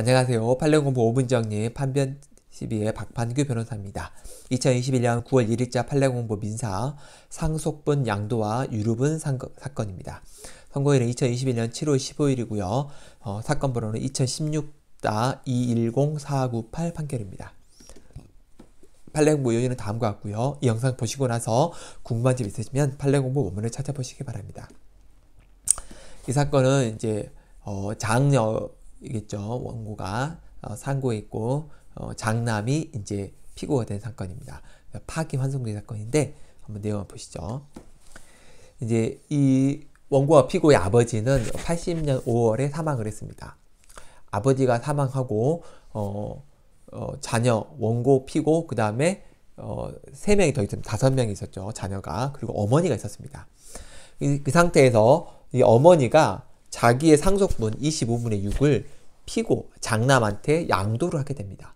안녕하세요. 판례공부 5분정리 판변 12의 박판규 변호사입니다. 2021년 9월 1일자 판례공부 민사 상속분 양도와 유류분 상거, 사건입니다. 선고일은 2021년 7월 15일이고요. 어, 사건 번호는 2 0 1 6 210498 판결입니다. 판례공부 요인은 다음과 같고요. 이 영상 보시고 나서 궁금한 점 있으시면 판례공부 원문을 찾아보시기 바랍니다. 이 사건은 이제 어, 장녀 이겠죠. 원고가 어, 상고했고 어, 장남이 이제 피고가 된 사건입니다. 파기 환송된 사건인데 한번 내용 을 보시죠. 이제 이 원고와 피고의 아버지는 80년 5월에 사망을 했습니다. 아버지가 사망하고 어, 어, 자녀 원고 피고 그 다음에 어, 세명이더 있습니다. 다섯 명이 있었죠. 자녀가. 그리고 어머니가 있었습니다. 이, 그 상태에서 이 어머니가 자기의 상속분 25분의 6을 피고 장남한테 양도를 하게 됩니다.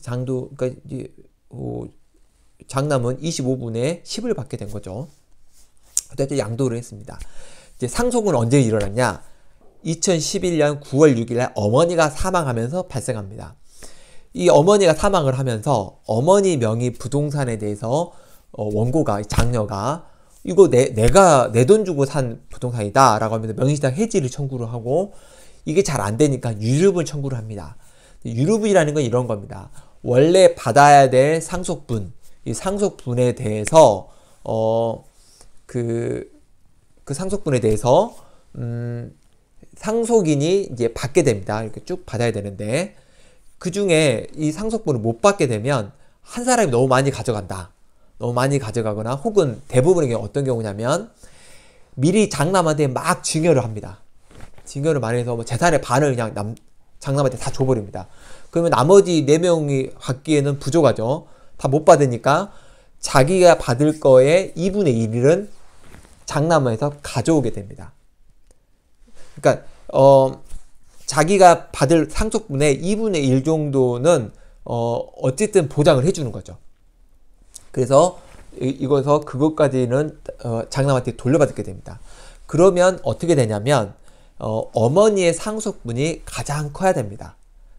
장도 그러니까 어, 장남은 25분의 10을 받게 된 거죠. 그때 양도를 했습니다. 이제 상속은 언제 일어났냐? 2011년 9월 6일에 어머니가 사망하면서 발생합니다. 이 어머니가 사망을 하면서 어머니 명의 부동산에 대해서 어, 원고가 장녀가 이거 내, 내가 내 돈 주고 산 부동산이다 라고 하면 명의상 해지를 청구를 하고 이게 잘 안 되니까 유류분 청구를 합니다. 유류분이라는 건 이런 겁니다. 원래 받아야 될 상속분, 이 상속분에 대해서 어 그그 그 상속분에 대해서 음 상속인이 이제 받게 됩니다. 이렇게 쭉 받아야 되는데 그 중에 이 상속분을 못 받게 되면 한 사람이 너무 많이 가져간다. 너무 많이 가져가거나 혹은 대부분의 경우 어떤 경우냐면 미리 장남한테 막 증여를 합니다. 증여를 많이 해서 뭐 재산의 반을 그냥 남, 장남한테 다 줘버립니다. 그러면 나머지 네명이 받기에는 부족하죠. 다 못 받으니까 자기가 받을 거에 2분의 1은 장남에서 가져오게 됩니다. 그러니까 어 자기가 받을 상속분의 2분의 1 정도는 어 어쨌든 보장을 해주는 거죠. 그래서 이거서 그것까지는 어, 장남한테 돌려받게 됩니다. 그러면 어떻게 되냐면 어, 어머니의 상속분이 가장 커야 됩니다.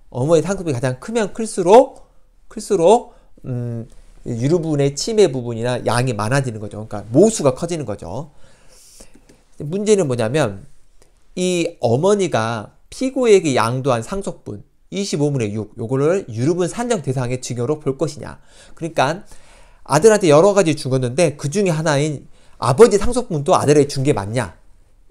어머니의 상속분이 가장 크면 클수록 클수록 음, 유류분의 침해 부분이나 양이 많아지는 거죠. 그러니까 모수가 커지는 거죠. 문제는 뭐냐면 이 어머니가 피고에게 양도한 상속분 25분의 6 요거를 유류분 산정 대상의 증여로 볼 것이냐. 그러니까 아들한테 여러 가지 죽었는데 그 중에 하나인 아버지 상속분도 아들에게 준 게 맞냐?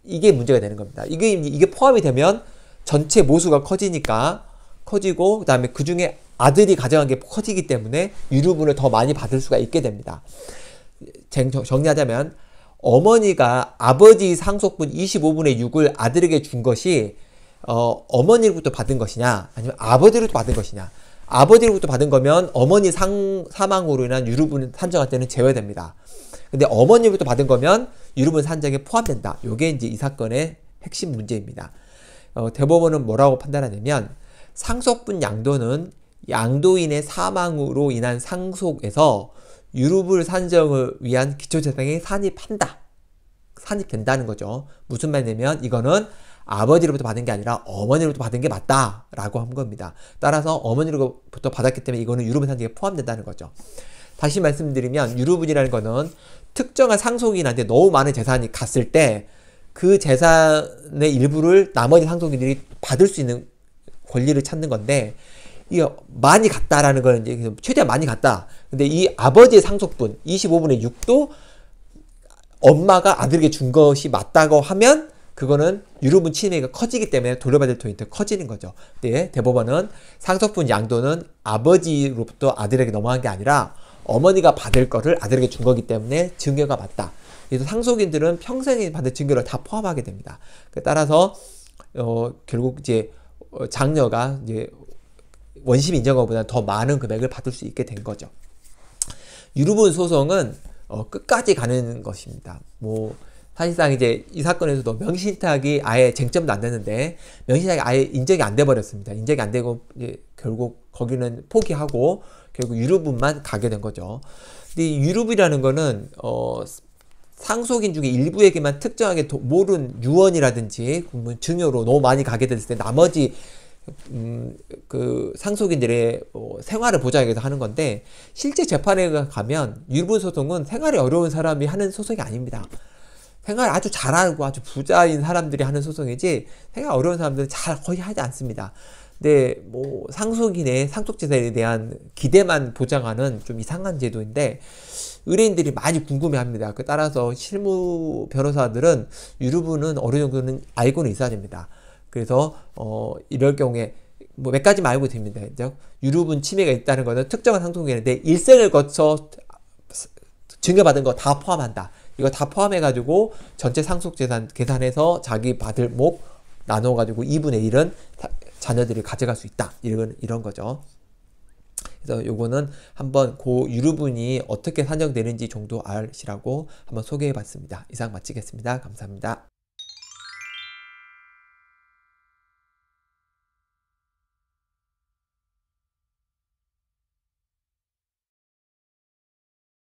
이게 문제가 되는 겁니다. 이게, 이게 포함이 되면 전체 모수가 커지니까 커지고, 그 다음에 그 중에 아들이 가져간 게 커지기 때문에 유류분을 더 많이 받을 수가 있게 됩니다. 정리하자면, 어머니가 아버지 상속분 25분의 6을 아들에게 준 것이, 어, 어머니로부터 받은 것이냐, 아니면 아버지로부터 받은 것이냐. 아버지로부터 받은 거면 어머니 상, 사망으로 인한 유류분 산정할 때는 제외됩니다. 근데 어머니로부터 받은 거면 유류분 산정에 포함된다. 요게 이제 이 사건의 핵심 문제입니다. 어, 대법원은 뭐라고 판단하냐면 상속분 양도는 양도인의 사망으로 인한 상속에서 유류분 산정을 위한 기초재산에 산입한다. 산입된다는 거죠. 무슨 말이냐면 이거는 아버지로부터 받은 게 아니라 어머니로부터 받은 게 맞다라고 한 겁니다. 따라서 어머니로부터 받았기 때문에 이거는 유럽분상지에 포함된다는 거죠. 다시 말씀드리면 유럽인이라는 거는 특정한 상속인한테 너무 많은 재산이 갔을 때 그 재산의 일부를 나머지 상속인들이 받을 수 있는 권리를 찾는 건데 이 많이 갔다라는 거는 이제 최대한 많이 갔다. 근데 이 아버지의 상속분 25분의 6도 엄마가 아들에게 준 것이 맞다고 하면 그거는 유류분 침해가 커지기 때문에 돌려받을 토인이 커지는 거죠. 근 대법원은 상속분 양도는 아버지로부터 아들에게 넘어간 게 아니라 어머니가 받을 거를 아들에게 준 거기 때문에 증여가 맞다. 그래서 상속인들은 평생에 받을 증여를 다 포함하게 됩니다. 그러니까 따라서 어, 결국 이제 어, 장녀가 이제 원심 인정거보다 더 많은 금액을 받을 수 있게 된 거죠. 유류분 소송은 어, 끝까지 가는 것입니다. 뭐 사실상 이제 이 사건에서도 명시신탁이 아예 쟁점도 안됐는데 명시신탁이 아예 인정이 안돼 버렸습니다. 인정이 안 되고 결국 거기는 포기하고 결국 유류분만 가게 된 거죠. 근데 유류분이라는 거는 어 상속인 중에 일부에게만 특정하게 도, 모른 유언이라든지 증여로 너무 많이 가게 됐을 때 나머지 음, 그 상속인들의 어, 생활을 보장하기 위해서 하는 건데 실제 재판에 가면 유분 소송은 생활이 어려운 사람이 하는 소송이 아닙니다. 생활을 아주 잘하고 아주 부자인 사람들이 하는 소송이지 생활 어려운 사람들은 잘 거의 하지 않습니다. 근데 뭐 상속인의 상속 재산에 대한 기대만 보장하는 좀 이상한 제도인데 의뢰인들이 많이 궁금해합니다. 그 따라서 실무 변호사들은 유류부는 어느 정도는 알고는 있어야 됩니다. 그래서 어 이럴 경우에 뭐몇 가지 말고 됩니다. 유류분 침해가 있다는 것은 특정한 상속인인데 일생을 거쳐 증여받은 거 다 포함한다. 이거 다 포함해가지고 전체 상속재산 계산해서 자기 받을 목 나눠가지고 2분의 1은 자녀들이 가져갈 수 있다. 이런, 이런 거죠. 그래서 요거는 한번 고 유류분이 어떻게 산정되는지 정도 알시라고 한번 소개해 봤습니다. 이상 마치겠습니다. 감사합니다.